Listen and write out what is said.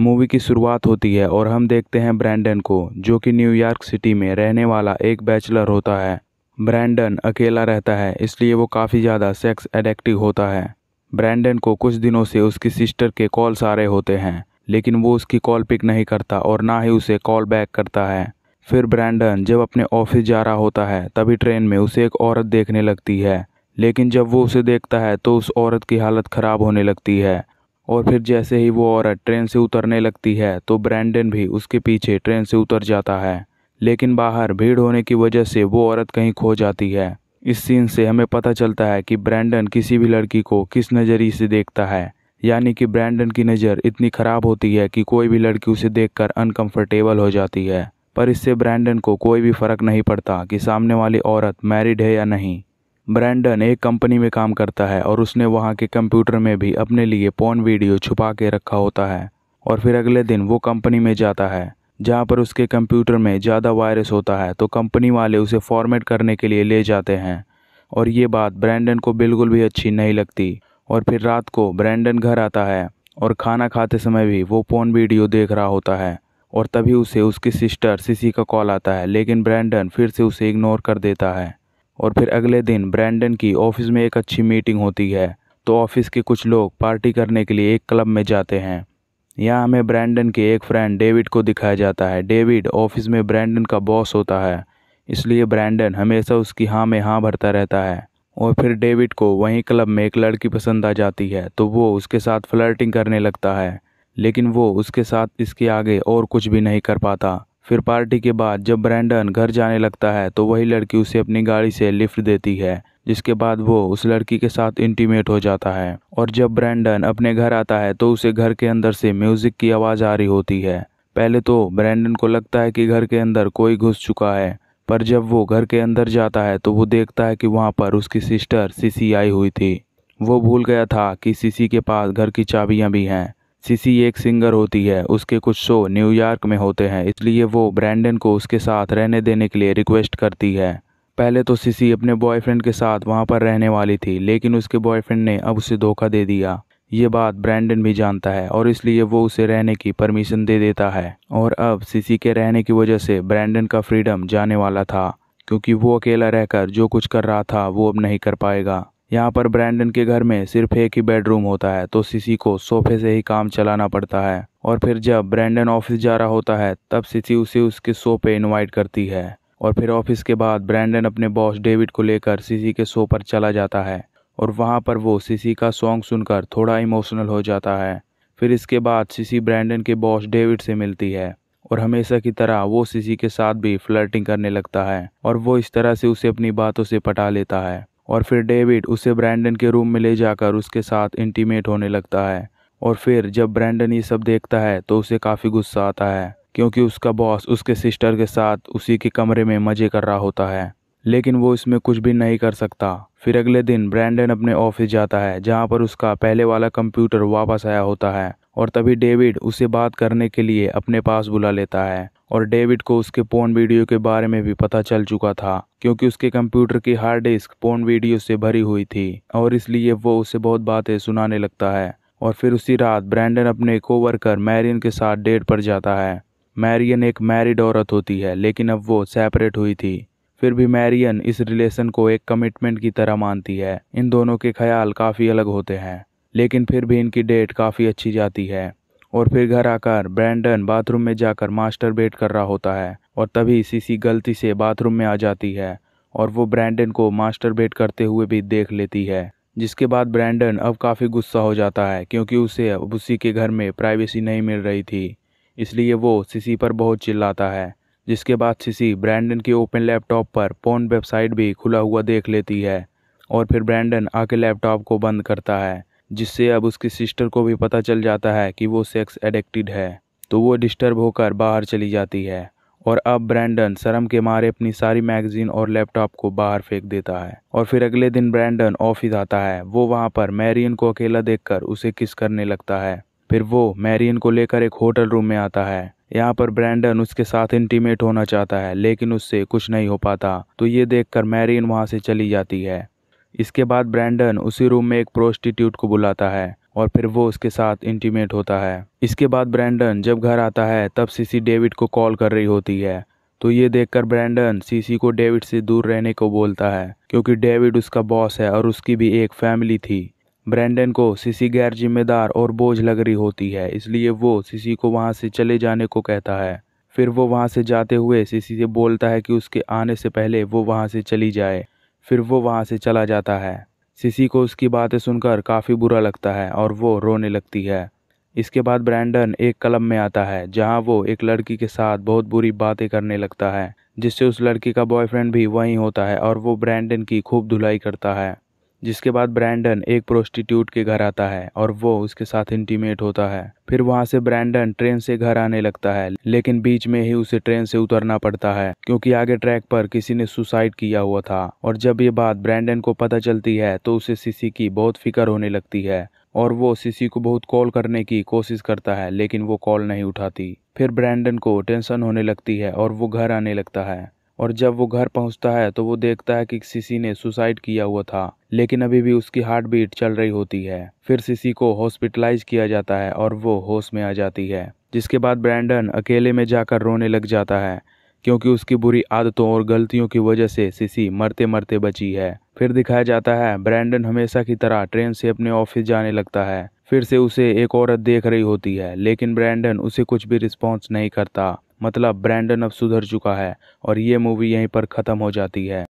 movie की शुरुआत होती है और हम देखते हैं ब्रैंडन को जो कि न्यूयॉर्क सिटी में रहने वाला एक बैचलर होता है ब्रैंडन अकेला रहता है इसलिए वो काफ़ी ज़्यादा सेक्स एडेक्टिव होता है ब्रैंडन को कुछ दिनों से उसकी सिस्टर के कॉल्स आ रहे होते हैं लेकिन वो उसकी कॉल पिक नहीं करता और ना ही उसे कॉल बैक करता है फिर ब्रैंडन जब अपने ऑफिस जा रहा होता है तभी ट्रेन में उसे एक औरत देखने लगती है लेकिन जब वो उसे देखता है तो उस औरत की हालत ख़राब होने लगती है और फिर जैसे ही वो औरत ट्रेन से उतरने लगती है तो ब्रैंडन भी उसके पीछे ट्रेन से उतर जाता है लेकिन बाहर भीड़ होने की वजह से वो औरत कहीं खो जाती है इस सीन से हमें पता चलता है कि ब्रैंडन किसी भी लड़की को किस नज़रिए से देखता है यानी कि ब्रैंडन की नज़र इतनी ख़राब होती है कि कोई भी लड़की उसे देखकर अनकंफर्टेबल हो जाती है पर इससे ब्रैंडन को कोई भी फ़र्क नहीं पड़ता कि सामने वाली औरत मैरिड है या नहीं ब्रैंडन एक कंपनी में काम करता है और उसने वहाँ के कंप्यूटर में भी अपने लिए पोन वीडियो छुपा के रखा होता है और फिर अगले दिन वो कंपनी में जाता है जहाँ पर उसके कंप्यूटर में ज़्यादा वायरस होता है तो कंपनी वाले उसे फॉर्मेट करने के लिए ले जाते हैं और ये बात ब्रैंडन को बिल्कुल भी अच्छी नहीं लगती और फिर रात को ब्रैंडन घर आता है और खाना खाते समय भी वो पोन वीडियो देख रहा होता है और तभी उसे उसकी सिस्टर सिसी का कॉल आता है लेकिन ब्रैंडन फिर से उसे इग्नोर कर देता है और फिर अगले दिन ब्रैंडन की ऑफिस में एक अच्छी मीटिंग होती है तो ऑफिस के कुछ लोग पार्टी करने के लिए एक क्लब में जाते हैं यहाँ हमें ब्रैंडन के एक फ्रेंड डेविड को दिखाया जाता है डेविड ऑफिस में ब्रैंडन का बॉस होता है इसलिए ब्रैंडन हमेशा उसकी हाँ में हाँ भरता रहता है और फिर डेविड को वहीं क्लब में एक लड़की पसंद आ जाती है तो वो उसके साथ फ्लर्टिंग करने लगता है लेकिन वो उसके साथ इसके आगे और कुछ भी नहीं कर पाता फिर पार्टी के बाद जब ब्रैंडन घर जाने लगता है तो वही लड़की उसे अपनी गाड़ी से लिफ्ट देती है जिसके बाद वो उस लड़की के साथ इंटीमेट हो जाता है और जब ब्रैंडन अपने घर आता है तो उसे घर के अंदर से म्यूज़िक की आवाज़ आ रही होती है पहले तो ब्रैंडन को लगता है कि घर के अंदर कोई घुस चुका है पर जब वो घर के अंदर जाता है तो वो देखता है कि वहाँ पर उसकी सिस्टर सीसी आई हुई थी वो भूल गया था कि सीसी के पास घर की चाबियाँ भी हैं सीसी एक सिंगर होती है उसके कुछ शो न्यूयॉर्क में होते हैं इसलिए वो ब्रैंडन को उसके साथ रहने देने के लिए रिक्वेस्ट करती है पहले तो सीसी अपने बॉयफ्रेंड के साथ वहाँ पर रहने वाली थी लेकिन उसके बॉयफ्रेंड ने अब उसे धोखा दे दिया ये बात ब्रैंडन भी जानता है और इसलिए वो उसे रहने की परमिशन दे देता है और अब सीसी के रहने की वजह से ब्रैंडन का फ्रीडम जाने वाला था क्योंकि वो अकेला रहकर जो कुछ कर रहा था वो अब नहीं कर पाएगा यहाँ पर ब्रैंडन के घर में सिर्फ एक ही बेडरूम होता है तो सिसी को सोफे से ही काम चलाना पड़ता है और फिर जब ब्रैंडन ऑफिस जा रहा होता है तब सिसी उसे उसके सो पे इनवाइट करती है और फिर ऑफिस के बाद ब्रैंडन अपने बॉस डेविड को लेकर सिसी के शो पर चला जाता है और वहाँ पर वो सिसी का सॉन्ग सुनकर थोड़ा इमोशनल हो जाता है फिर इसके बाद सिसी ब्रैंडन के बॉस डेविड से मिलती है और हमेशा की तरह वो सिसी के साथ भी फ्लर्टिंग करने लगता है और वो इस तरह से उसे अपनी बातों से पटा लेता है और फिर डेविड उसे ब्रैंडन के रूम में ले जाकर उसके साथ इंटीमेट होने लगता है और फिर जब ब्रैंडन ये सब देखता है तो उसे काफ़ी गुस्सा आता है क्योंकि उसका बॉस उसके सिस्टर के साथ उसी के कमरे में मज़े कर रहा होता है लेकिन वो इसमें कुछ भी नहीं कर सकता फिर अगले दिन ब्रैंडन अपने ऑफिस जाता है जहाँ पर उसका पहले वाला कंप्यूटर वापस आया होता है और तभी डेविड उसे बात करने के लिए अपने पास बुला लेता है और डेविड को उसके पोन वीडियो के बारे में भी पता चल चुका था क्योंकि उसके कंप्यूटर की हार्ड डिस्क पोन वीडियो से भरी हुई थी और इसलिए वो उसे बहुत बातें सुनाने लगता है और फिर उसी रात ब्रैंडन अपने कोवर्कर मैरियन के साथ डेट पर जाता है मैरियन एक मैरिड औरत होती है लेकिन अब वो सेपरेट हुई थी फिर भी मैरियन इस रिलेशन को एक कमिटमेंट की तरह मानती है इन दोनों के ख्याल काफ़ी अलग होते हैं लेकिन फिर भी इनकी डेट काफ़ी अच्छी जाती है और फिर घर आकर ब्रैंडन बाथरूम में जाकर मास्टर बेट कर रहा होता है और तभी सीसी गलती से बाथरूम में आ जाती है और वो ब्रैंडन को मास्टर बेट करते हुए भी देख लेती है जिसके बाद ब्रैंडन अब काफ़ी गुस्सा हो जाता है क्योंकि उसे अब उसी के घर में प्राइवेसी नहीं मिल रही थी इसलिए वो सीसी पर बहुत चिल्लाता है जिसके बाद सीसी ब्रैंडन के ओपन लैपटॉप पर पोन वेबसाइट भी खुला हुआ देख लेती है और फिर ब्रैंडन आके लैपटॉप को बंद करता है जिससे अब उसकी सिस्टर को भी पता चल जाता है कि वो सेक्स एडिक्टेड है तो वो डिस्टर्ब होकर बाहर चली जाती है और अब ब्रैंडन शर्म के मारे अपनी सारी मैगजीन और लैपटॉप को बाहर फेंक देता है और फिर अगले दिन ब्रैंडन ऑफिस आता है वो वहाँ पर मैरियन को अकेला देखकर उसे किस करने लगता है फिर वो मैरियन को लेकर एक होटल रूम में आता है यहाँ पर ब्रैंडन उसके साथ इंटीमेट होना चाहता है लेकिन उससे कुछ नहीं हो पाता तो ये देखकर मैरियन वहाँ से चली जाती है इसके बाद ब्रैंडन उसी रूम में एक प्रोस्टिट्यूट को बुलाता है और फिर वो उसके साथ इंटीमेट होता है इसके बाद ब्रैंडन जब घर आता है तब सीसी डेविड को कॉल कर रही होती है तो ये देखकर ब्रैंडन सीसी को डेविड से दूर रहने को बोलता है क्योंकि डेविड उसका बॉस है और उसकी भी एक फैमिली थी ब्रैंडन को सीसी गैर जिम्मेदार और बोझ लग रही होती है इसलिए वो सीसी को वहाँ से चले जाने को कहता है फिर वो वहाँ से जाते हुए सीसी से बोलता है कि उसके आने से पहले वो वहाँ से चली जाए फिर वो वहाँ से चला जाता है सिसी को उसकी बातें सुनकर काफ़ी बुरा लगता है और वो रोने लगती है इसके बाद ब्रैंडन एक क्लब में आता है जहाँ वो एक लड़की के साथ बहुत बुरी बातें करने लगता है जिससे उस लड़की का बॉयफ्रेंड भी वहीं होता है और वो ब्रैंडन की खूब धुलाई करता है जिसके बाद ब्रैंडन एक प्रोस्टिट्यूट के घर आता है और वो उसके साथ इंटीमेट होता है फिर वहाँ से ब्रैंडन ट्रेन से घर आने लगता है लेकिन बीच में ही उसे ट्रेन से उतरना पड़ता है क्योंकि आगे ट्रैक पर किसी ने सुसाइड किया हुआ था और जब ये बात ब्रैंडन को पता चलती है तो उसे सीसी की बहुत फिक्र होने लगती है और वो सीसी को बहुत कॉल करने की कोशिश करता है लेकिन वो कॉल नहीं उठाती फिर ब्रैंडन को टेंशन होने लगती है और वो घर आने लगता है और जब वो घर पहुंचता है तो वो देखता है कि सीसी ने सुसाइड किया हुआ था लेकिन अभी भी उसकी हार्ट बीट चल रही होती है फिर सीसी को हॉस्पिटलाइज किया जाता है और वो होश में आ जाती है जिसके बाद ब्रैंडन अकेले में जाकर रोने लग जाता है क्योंकि उसकी बुरी आदतों और गलतियों की वजह से सिसी मरते मरते बची है फिर दिखाया जाता है ब्रैंडन हमेशा की तरह ट्रेन से अपने ऑफिस जाने लगता है फिर से उसे एक औरत देख रही होती है लेकिन ब्रैंडन उसे कुछ भी रिस्पॉन्स नहीं करता मतलब ब्रैंडन अब सुधर चुका है और ये मूवी यहीं पर ख़त्म हो जाती है